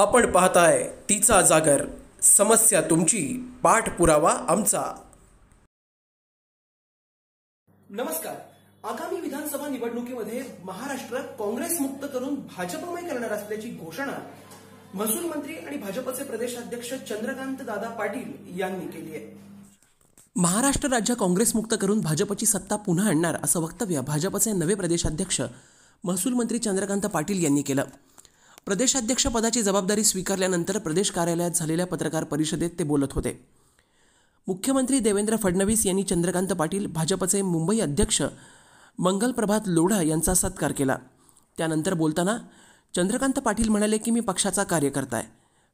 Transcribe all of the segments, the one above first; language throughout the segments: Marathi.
आपण पाहताय तिचा जागर समस्या तुमची पाठपुरावा आमचा नमस्कार आगामी विधानसभा निवडणुकीमध्ये महाराष्ट्र काँग्रेस मुक्त करून भाजपमय करणार असल्याची घोषणा महसूल मंत्री आणि भाजपचे प्रदेशाध्यक्ष चंद्रकांत दादा पाटील यांनी केली आहे महाराष्ट्र राज्य काँग्रेस मुक्त करून भाजपची सत्ता पुन्हा आणणार असं वक्तव्य भाजपचे नवे प्रदेशाध्यक्ष महसूल मंत्री चंद्रकांत पाटील यांनी केलं प्रदेशाध्यक्षपदाची जबाबदारी स्वीकारल्यानंतर प्रदेश कार्यालयात झालेल्या पत्रकार परिषदेत ते बोलत होते मुख्यमंत्री देवेंद्र फडणवीस यांनी चंद्रकांत पाटील भाजपचे मुंबई अध्यक्ष मंगलप्रभात लोढा यांचा सत्कार केला त्यानंतर बोलताना चंद्रकांत पाटील म्हणाले की मी पक्षाचा कार्यकर्ता आहे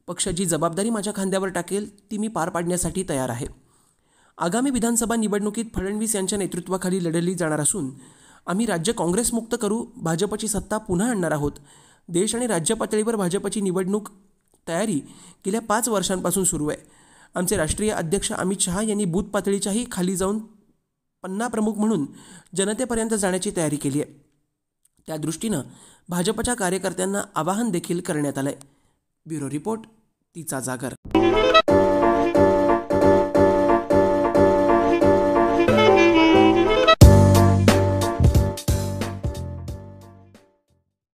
पक्ष जी जबाबदारी माझ्या खांद्यावर टाकेल ती मी पार पाडण्यासाठी तयार आहे आगामी विधानसभा निवडणुकीत फडणवीस यांच्या नेतृत्वाखाली लढली जाणार असून आम्ही राज्य काँग्रेसमुक्त करू भाजपची सत्ता पुन्हा आणणार आहोत देश आणि राज्य पातळीवर भाजपची निवडणूक तयारी गेल्या पाच वर्षांपासून सुरू आहे आमचे राष्ट्रीय अध्यक्ष अमित शहा यांनी बूथ पातळीच्याही खाली जाऊन पन्ना प्रमुख म्हणून जनतेपर्यंत जाण्याची तयारी केली आहे त्या दृष्टीनं भाजपच्या कार्यकर्त्यांना आवाहन देखील करण्यात आलं आहे ब्युरो रिपोर्ट तिचा जागर